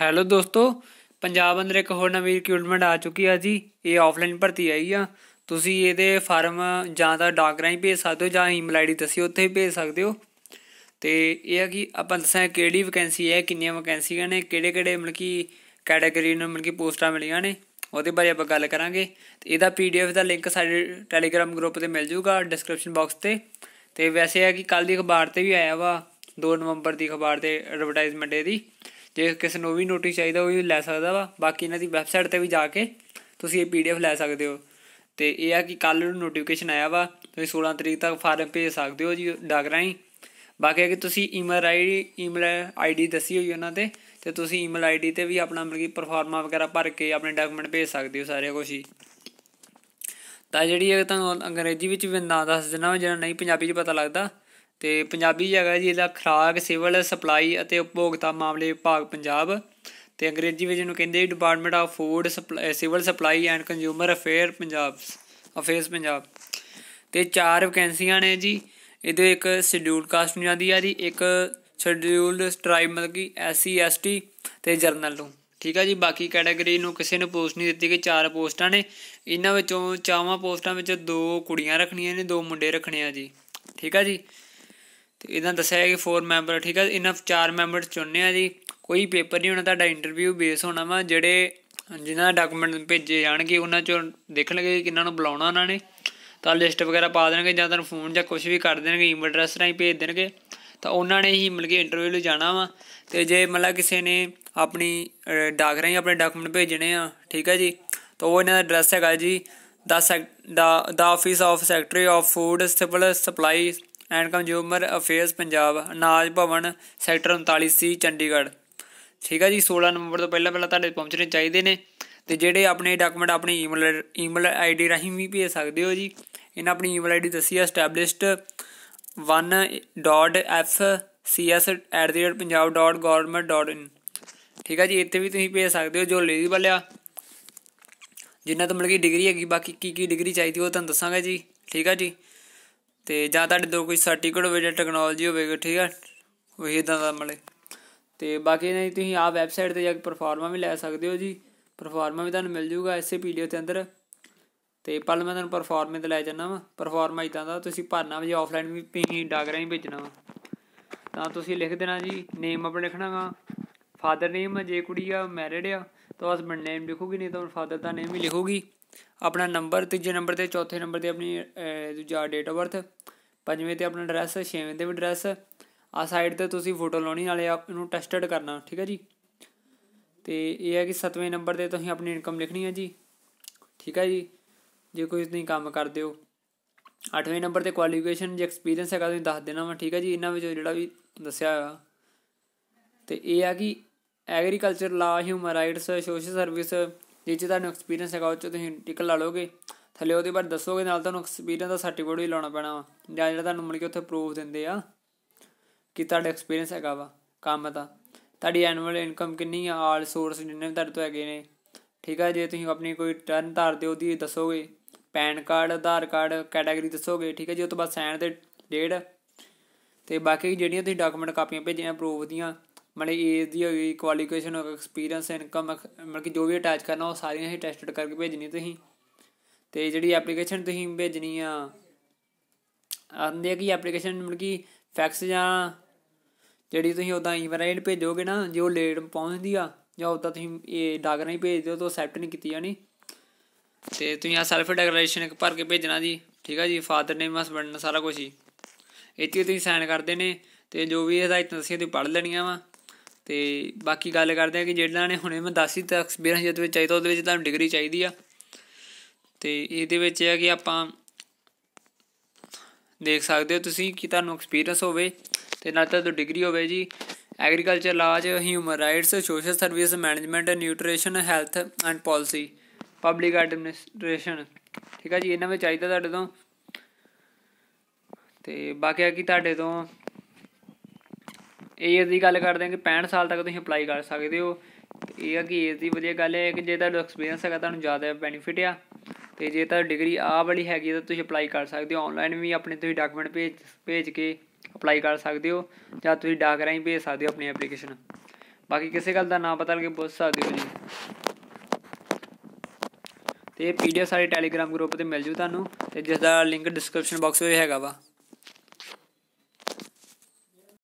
hello ਦੋਸਤੋ ਪੰਜਾਬ ਅੰਦਰ ਇੱਕ ਹੋਰ ਨਵੀਂ ਰਿਕਰੂਟਮੈਂਟ ਆ ਚੁੱਕੀ ਆ ਜੀ ਇਹ ਆਫਲਾਈਨ ਭਰਤੀ ਆਈ ਆ ਤੁਸੀਂ ਇਹਦੇ ਫਾਰਮ ਜਾਂ ਤਾਂ ਡਾਕ ਰਾਹੀਂ ਭੇਜ ਸਕਦੇ ਹੋ ਜਾਂ ਈਮੇਲ ਆਈਡੀ ਤੁਸੀਂ ਉੱਥੇ ਭੇਜ ਸਕਦੇ ਹੋ ਤੇ ਇਹ ਆ ਕਿ ਆਪਾਂ ਦੱਸਾਂ ਕਿਹੜੀ ਵੈਕੈਂਸੀ ਹੈ ਕਿੰਨੀਆਂ ਵੈਕੈਂਸੀਆਂ ਨੇ ਕਿਹੜੇ ਕਿਹੜੇ ਮਤਲਬ ਕਿ ਕੈਟਾਗਰੀ ਨੂੰ ਮਤਲਬ ਕਿ ਪੋਸਟਾਂ ਮਿਲੀਆਂ ਨੇ ਉਹਦੇ ਬਾਰੇ ਆਪਾਂ ਗੱਲ ਕਰਾਂਗੇ ਤੇ ਇਹਦਾ ਪੀਡੀਐਫ ਦਾ ਲਿੰਕ ਸਾਡੇ ਟੈਲੀਗ੍ਰam ਗਰੁੱਪ ਤੇ ਮਿਲ ਜਾਊਗਾ ਡਿਸਕ੍ਰਿਪਸ਼ਨ ਬਾਕਸ ਤੇ ਤੇ ਵੈਸੇ ਹੈ ਕਿ ਕੱਲ ਦੀ ਅਖਬਾਰ ਤੇ ਵੀ ਆਇਆ ਵਾ 2 ਨਵੰਬਰ ਦੀ ਅਖਬਾਰ ਤੇ ਐਡਵਰਟਾਈਜ਼ਮੈਂਟ ਇਹਦੀ ਜੇ ਕਿਸੇ ਨੂੰ ਵੀ ਨੋਟਿਸ ਚਾਹੀਦਾ ਉਹ ਵੀ ਲੈ ਸਕਦਾ ਵਾ ਬਾਕੀ ਇਹਨਾਂ ਦੀ ਵੈਬਸਾਈਟ ਤੇ ਵੀ ਜਾ ਕੇ ਤੁਸੀਂ ਇਹ ਪੀਡੀਐਫ ਲੈ ਸਕਦੇ ਹੋ ਤੇ ਇਹ ਆ ਕਿ ਕੱਲ ਨੂੰ ਨੋਟੀਫਿਕੇਸ਼ਨ ਆਇਆ ਵਾ ਤੁਸੀਂ 16 ਤਰੀਕ ਤੱਕ ਫਾਰਮ ਭੇਜ ਸਕਦੇ ਹੋ ਜੀ ਡਾਕ ਰਾਹੀਂ ਬਾਕੀ ਹੈ ਕਿ ਤੁਸੀਂ ਈਮੇਲ ਆਈਡੀ ਈਮੇਲ ਆਈਡੀ ਦੱਸੀ ਹੋਈ ਉਹਨਾਂ ਤੇ ਤੇ ਤੁਸੀਂ ਈਮੇਲ ਆਈਡੀ ਤੇ ਵੀ ਆਪਣਾ ਮਤਲਬ ਕਿ ਪਰਫਾਰਮਾ ਵਗੈਰਾ ਭਰ ਕੇ ਆਪਣੇ ਡਾਕੂਮੈਂਟ ਭੇਜ ਸਕਦੇ ਹੋ ਸਾਰੇ ਕੁਝ ਹੀ ਤਾਂ ਜਿਹੜੀ ਇਹ ਤੁਹਾਨੂੰ ਅੰਗਰੇਜ਼ੀ ਵਿੱਚ ਵੀ ਨਾਂ ਦੱਸ ਦੇਣਾ ਜਿਹੜਾ ਨਹੀਂ ਪੰਜਾਬੀ 'ਚ ਪਤਾ ਲੱਗਦਾ ਤੇ ਪੰਜਾਬੀ ਜਗਾ ਜੀ ਇਹਦਾ ਖਰਾਕ ਸਿਵਲ ਸਪਲਾਈ ਅਤੇ ਉਪਭੋਗਤਾ ਮਾਮਲੇ ਵਿਭਾਗ ਪੰਜਾਬ ਤੇ ਅੰਗਰੇਜ਼ੀ ਵਿੱਚ ਇਹਨੂੰ ਕਹਿੰਦੇ department of food civil supply and consumer affair Punjab affairs Punjab ਤੇ ਚਾਰ ਵੈਕੈਂਸੀਆਂ ਨੇ ਜੀ ਇਹਦੇ ਇੱਕ ਸ਼ਡਿਊਲ ਕਾਸਟ ਨੂੰ ਜਾਂਦੀ ਆ ਜੀ ਇੱਕ ਸ਼ਡਿਊਲਡ ਸਟ੍ਰਾਈਬ ਮਤਲਬ ਕਿ ਐਸਸੀ ਐਸਟੀ ਤੇ ਜਰਨਲ ਨੂੰ ਠੀਕ ਆ ਜੀ ਬਾਕੀ ਕੈਟਾਗਰੀ ਨੂੰ ਕਿਸੇ ਨੂੰ ਪੋਸਟ ਨਹੀਂ ਦਿੱਤੀ ਕਿ ਚਾਰ ਪੋਸਟਾਂ ਨੇ ਇਹਨਾਂ ਵਿੱਚੋਂ ਚਾਵਾਂ ਪੋਸਟਾਂ ਵਿੱਚ ਦੋ ਕੁੜੀਆਂ ਰੱਖਣੀਆਂ ਨੇ ਦੋ ਮੁੰਡੇ ਰੱਖਣੇ ਆ ਜੀ ਠੀਕ ਆ ਜੀ ਤੇ ਇਹਨਾਂ ਦੱਸਿਆ ਹੈ ਕਿ 4 ਮੈਂਬਰ ਠੀਕ ਹੈ ਇਹਨਾਂ 4 ਮੈਂਬਰ ਚੁਣਨੇ ਆ ਜੀ ਕੋਈ ਪੇਪਰ ਨਹੀਂ ਹੋਣਾ ਤੁਹਾਡਾ ਇੰਟਰਵਿਊ ਬੇਸ ਹੋਣਾ ਵਾ ਜਿਹੜੇ ਜਿਨ੍ਹਾਂ ਡਾਕੂਮੈਂਟ ਭੇਜੇ ਜਾਣਗੇ ਉਹਨਾਂ ਚੋਂ ਦੇਖਣਗੇ ਕਿ ਕਿੰਨਾਂ ਨੂੰ ਬੁਲਾਉਣਾ ਉਹਨਾਂ ਨੇ ਤਾਂ ਲਿਸਟ ਵਗੈਰਾ ਪਾ ਦੇਣਗੇ ਜਾਂ ਤੁਹਾਨੂੰ ਫੋਨ ਜਾਂ ਕੁਝ ਵੀ ਕਰ ਦੇਣਗੇ ਈਮੇਲ ਐਡਰੈਸ ਰਾਹੀਂ ਭੇਜ ਦੇਣਗੇ ਤਾਂ ਉਹਨਾਂ ਨੇ ਹੀ ਮਿਲ ਕੇ ਇੰਟਰਵਿਊ ਲਈ ਜਾਣਾ ਵਾ ਤੇ ਜੇ ਮਤਲਬ ਕਿਸੇ ਨੇ ਆਪਣੀ ਡਾਕ ਰਾਹੀਂ ਆਪਣੇ ਡਾਕੂਮੈਂਟ ਭੇਜਣੇ ਆ ਠੀਕ ਹੈ ਜੀ ਤਾਂ ਉਹ ਇਹਨਾਂ ਦਾ ਐਡਰੈਸ ਹੈਗਾ ਜੀ ਦਾ ਦਾ office of secretary of food civil supply and consumer affairs Punjab Anaj Bhawan sector 39 ਸੀ ਚੰਡੀਗੜ੍ਹ ਠੀਕ ਹੈ ਜੀ 16 ਨਵੰਬਰ ਤੋਂ ਪਹਿਲਾਂ ਪਹਿਲਾਂ ਤੁਹਾਡੇ ਪਹੁੰਚਣੇ ਚਾਹੀਦੇ ਨੇ ਤੇ ਜਿਹੜੇ ਆਪਣੇ ਡਾਕੂਮੈਂਟ ਆਪਣੀ ਈਮੇਲ ਈਮੇਲ ਆਈਡੀ ਰਾਹੀਂ ਵੀ ਭੇਜ ਸਕਦੇ ਹੋ ਜੀ ਇਹਨਾਂ ਆਪਣੀ ਈਮੇਲ ਆਈਡੀ ਦੱਸੀ ਹੈ established 1.fcs@punjab.government.in ਠੀਕ ਹੈ ਜੀ ਇੱਥੇ ਵੀ ਤੁਸੀਂ ਭੇਜ ਸਕਦੇ ਹੋ ਜੋ ਲੀਜੀਬਲ ਆ ਜਿੰਨਾ ਤੋਂ ਮਿਲ ਗਈ ਡਿਗਰੀ ਹੈਗੀ ਬਾਕੀ ਕੀ ਕੀ ਡਿਗਰੀ ਚਾਹੀਦੀ ਉਹ ਤੁਹਾਨੂੰ ਦੱਸਾਂਗਾ ਜੀ ਠੀਕ ਹੈ ਜੀ ਤੇ ਜਾਂ ਤੁਹਾਡੇ ਦੋ ਕੋਈ ਸਰਟੀਫਿਕੇਟ ਹੋਵੇ ਜਾਂ ਟੈਕਨੋਲੋਜੀ ਹੋਵੇਗਾ ਠੀਕ ਹੈ ਉਹੀ ਇਦਾਂ ਦਾ ਮਲੇ ਤੇ ਬਾਕੀ ਨਹੀਂ ਤੁਸੀਂ ਆ ਵੈਬਸਾਈਟ ਤੇ ਜਾ ਕੇ ਪਰਫਾਰਮਾ ਵੀ ਲੈ ਸਕਦੇ ਹੋ ਜੀ ਪਰਫਾਰਮਾ ਵੀ ਤੁਹਾਨੂੰ ਮਿਲ ਜੂਗਾ ਇਸੇ ਪੀਡੀਓ ਦੇ ਅੰਦਰ ਤੇ ਪਰ ਮੈਂ ਤੁਹਾਨੂੰ ਪਰਫਾਰਮੇ ਤੇ ਲੈ ਜਾਣਾ ਵਾ ਪਰਫਾਰਮਾ ਇਦਾਂ ਦਾ ਤੁਸੀਂ ਭਰਨਾ ਵੀ ਆਫਲਾਈਨ ਵੀ ਤੁਸੀਂ ਡਾਗਰਾ ਹੀ ਭੇਜਣਾ ਵਾ ਤਾਂ ਤੁਸੀਂ ਲਿਖ ਦੇਣਾ ਜੀ ਨੇਮ ਆਪਣਾ ਲਿਖਣਾ ਵਾ ਫਾਦਰ ਨੇਮ ਜੇ ਕੁੜੀ ਆ ਮੈਰਿਡ ਆ ਤਾਂ ਹਸਬੰਡ ਨੇਮ ਲਿਖੋਗੀ ਨਹੀਂ ਤਾਂ ਫਾਦਰ ਦਾ ਨੇਮ ਹੀ ਲਿਖੋਗੀ ਆਪਣਾ ਨੰਬਰ ਤੀਜੇ ਨੰਬਰ ਤੇ ਚੌਥੇ ਨੰਬਰ ਤੇ ਆਪਣੀ ਦੂਜਾ ਡੇਟ ਆਫ ਬਰਥ ਪੰਜਵੇਂ ਤੇ ਆਪਣਾ ਐਡਰੈਸ ਛੇਵੇਂ ਤੇ ਵੀ ਐਡਰੈਸ ਆ ਸਾਈਡ ਤੇ ਤੁਸੀਂ ਫੋਟੋ ਲਾਉਣੀ ਨਾਲੇ ਆਪ ਇਹਨੂੰ ਟੈਸਟਡ ਕਰਨਾ ਠੀਕ ਹੈ ਜੀ ਤੇ ਇਹ ਹੈ ਕਿ ਸਤਵੇਂ ਨੰਬਰ ਤੇ ਤੁਸੀਂ ਆਪਣੀ ਇਨਕਮ ਲਿਖਣੀ ਹੈ ਜੀ ਠੀਕ ਹੈ ਜੀ ਜੇ ਕੋਈ ਨਹੀਂ ਕੰਮ ਕਰਦੇ ਹੋ ਅੱਠਵੇਂ ਨੰਬਰ ਤੇ ਕੁਆਲੀਫਿਕੇਸ਼ਨ ਜੇ ਐਕਸਪੀਰੀਅੰਸ ਹੈਗਾ ਤੁਸੀਂ ਦੱਸ ਦੇਣਾ ਵਾ ਠੀਕ ਹੈ ਜੀ ਇਹਨਾਂ ਵਿੱਚੋਂ ਜਿਹੜਾ ਵੀ ਦੱਸਿਆ ਹੋਇਆ ਤੇ ਇਹ ਹੈ ਕਿ ਐਗਰੀਕਲਚਰ ਲਾ ਹਿਊਮਨ ਰਾਈਟਸ ਸੋਸ਼ਲ ਸਰਵਿਸ ਜੇ ਜੇ ਤੁਹਾਨੂੰ ਐਕਸਪੀਰੀਅੰਸ ਹੈਗਾ ਉਹ ਚ ਤੁਸੀਂ ਟਿਕਲ ਲਾ ਲੋਗੇ ਥੱਲੇ ਉਹਦੇ ਬਾਰੇ ਦੱਸੋਗੇ ਨਾਲ ਤੁਹਾਨੂੰ ਐਕਸਪੀਰੀਅੰਸ ਦਾ ਸਰਟੀਫਿਕੇਟ ਵੀ ਲਾਉਣਾ ਪੈਣਾ ਵਾ ਜਾਂ ਜਿਹੜਾ ਤੁਹਾਨੂੰ ਮਿਲ ਕੇ ਉੱਥੇ ਪ੍ਰੂਫ ਦਿੰਦੇ ਆ ਕਿ ਤੁਹਾਡਾ ਐਕਸਪੀਰੀਅੰਸ ਹੈਗਾ ਵਾ ਕੰਮ ਦਾ ਤੁਹਾਡੀ ਐਨੂਅਲ ਇਨਕਮ ਕਿੰਨੀ ਆ ਆਲ ਸੋਰਸ ਜਿੰਨੇ ਵੀ ਤੁਹਾਡੇ ਤੋਂ ਹੈਗੇ ਨੇ ਠੀਕ ਆ ਜੇ ਤੁਸੀਂ ਆਪਣੀ ਕੋਈ ਟਰਨ ਧਾਰਦੇ ਉਹਦੀ ਦੱਸੋਗੇ PAN card Aadhaar card category ਦੱਸੋਗੇ ਠੀਕ ਹੈ ਜੀ ਉਸ ਤੋਂ ਬਾਅਦ ਸਾਈਨ ਤੇ ਡੇਟ ਤੇ ਬਾਕੀ ਜਿਹੜੀਆਂ ਤੁਸੀਂ ਡਾਕੂਮੈਂਟ ਕਾਪੀਆਂ ਭੇਜੀਆਂ ਪ੍ਰੂਫ ਦੀਆਂ ਮਤਲਬ ਏਜ ਦੀ ਹੋ ਗਈ ਕੁਆਲੀਫਿਕੇਸ਼ਨ ਹੋ ਗਈ ਐਕਸਪੀਰੀਅੰਸ ਇਨਕਮ ਮਤਲਬ ਕਿ ਜੋ ਵੀ ਅਟੈਚ ਕਰਨਾ ਉਹ ਸਾਰੀਆਂ ਹੀ ਟੈਸਟਡ ਕਰਕੇ ਭੇਜਣੀ ਤੁਸੀਂ ਤੇ ਜਿਹੜੀ ਐਪਲੀਕੇਸ਼ਨ ਤੁਸੀਂ ਭੇਜਣੀ ਆ ਆਂਦੇ ਕਿ ਐਪਲੀਕੇਸ਼ਨ ਮਤਲਬ ਕਿ ਫੈਕਸ ਜਾਂ ਜਿਹੜੀ ਤੁਸੀਂ ਉਦਾਂ ਈਮੇਲ ਭੇਜੋਗੇ ਨਾ ਜੇ ਉਹ ਲੇਟ ਪਹੁੰਚਦੀ ਆ ਜਾਂ ਉਦਾਂ ਤੁਸੀਂ ਇਹ ਡਾਕ ਨਹੀਂ ਭੇਜਦੇ ਉਹ ਤੋਂ ਐਕਸੈਪਟ ਨਹੀਂ ਕੀਤੀ ਜਾਣੀ ਤੇ ਤੁਸੀਂ ਆ ਸੈਲਫ ਡੈਕਲੇਰੇਸ਼ਨ ਇੱਕ ਭਰ ਕੇ ਭੇਜਣਾ ਜੀ ਠੀਕ ਆ ਜੀ ਫਾਦਰ ਨੇਮ ਹਸਬੰਡ ਸਾਰਾ ਕੁਝ ਹੀ ਇੱਥੇ ਤੁਸੀਂ ਸਾਈਨ ਕਰਦੇ ਨੇ ਤੇ ਜੋ ਵੀ ਹਦਾਇਤਾਂ ਦੱਸੀਆਂ ਤੁਸੀਂ ਪੜ੍ਹ ਲੈਣੀਆਂ ਵਾ ਤੇ ਬਾਕੀ ਗੱਲ ਕਰਦੇ ਆ ਕਿ ਜਿਹੜਾ ਨੇ ਹੁਣੇ ਮੈਂ 10 ਤੱਕ ਐਕਸਪੀਰੀਅੰਸ ਜਦ ਵਿੱਚ ਚਾਹੀਦਾ ਉਹਦੇ ਵਿੱਚ ਤੁਹਾਨੂੰ ਡਿਗਰੀ ਚਾਹੀਦੀ ਆ ਤੇ ਇਹਦੇ ਵਿੱਚ ਇਹ ਹੈ ਕਿ ਆਪਾਂ ਦੇਖ ਸਕਦੇ ਹੋ ਤੁਸੀਂ ਕਿ ਤੁਹਾਨੂੰ ਐਕਸਪੀਰੀਅੰਸ ਹੋਵੇ ਤੇ ਨਾਲ ਤਾਂ ਡਿਗਰੀ ਹੋਵੇ ਜੀ agriculture law human rights social service management nutrition health and policy public administration ਠੀਕ ਆ ਜੀ ਇਹਨਾਂ ਵਿੱਚ ਚਾਹੀਦਾ ਤੁਹਾਡੇ ਤੋਂ ਤੇ ਬਾਕੀ ਆ ਕਿ ਤੁਹਾਡੇ ਤੋਂ ਏਜ ਦੀ ਗੱਲ ਕਰਦੇ ਆ ਕਿ 65 ਸਾਲ ਤੱਕ ਤੁਸੀਂ ਅਪਲਾਈ ਕਰ ਸਕਦੇ ਹੋ ਇਹ ਆ ਕਿ ਏਜ ਦੀ ਵਧੀਆ ਗੱਲ ਹੈ ਕਿ ਜੇ ਤੁਹਾਡਾ ਐਕਸਪੀਰੀਅੰਸ ਹੈਗਾ ਤੁਹਾਨੂੰ ਜ਼ਿਆਦਾ ਬੈਨੀਫਿਟ ਆ ਤੇ ਜੇ ਤਾਂ ਡਿਗਰੀ ਆ ਵਾਲੀ ਹੈਗੀ ਤਾਂ ਤੁਸੀਂ ਅਪਲਾਈ ਕਰ ਸਕਦੇ ਹੋ ਆਨਲਾਈਨ ਵੀ ਆਪਣੇ ਤੁਸੀਂ ਡਾਕੂਮੈਂਟ ਭੇਜ ਭੇਜ ਕੇ ਅਪਲਾਈ ਕਰ ਸਕਦੇ ਹੋ ਜਾਂ ਤੁਸੀਂ ਡਾਕ ਰਾਹੀਂ ਭੇਜ ਸਕਦੇ ਹੋ ਆਪਣੀ ਐਪਲੀਕੇਸ਼ਨ ਬਾਕੀ ਕਿਸੇ ਗੱਲ ਦਾ ਨਾਮ ਬਤਲ ਕੇ ਪੁੱਛ ਸਕਦੇ ਹੋ ਜੀ ਤੇ ਪੀਡੀਐਫ ਸਾਰੇ ਟੈਲੀਗ੍ਰਾਮ ਗਰੁੱਪ ਤੇ ਮਿਲ ਜੂ ਤੁਹਾਨੂੰ ਤੇ ਜਿਸ ਦਾ ਲਿੰਕ ਡਿਸਕ੍ਰਿਪਸ਼ਨ ਬਾਕਸ ਵਿੱਚ ਹੈਗਾ ਵਾ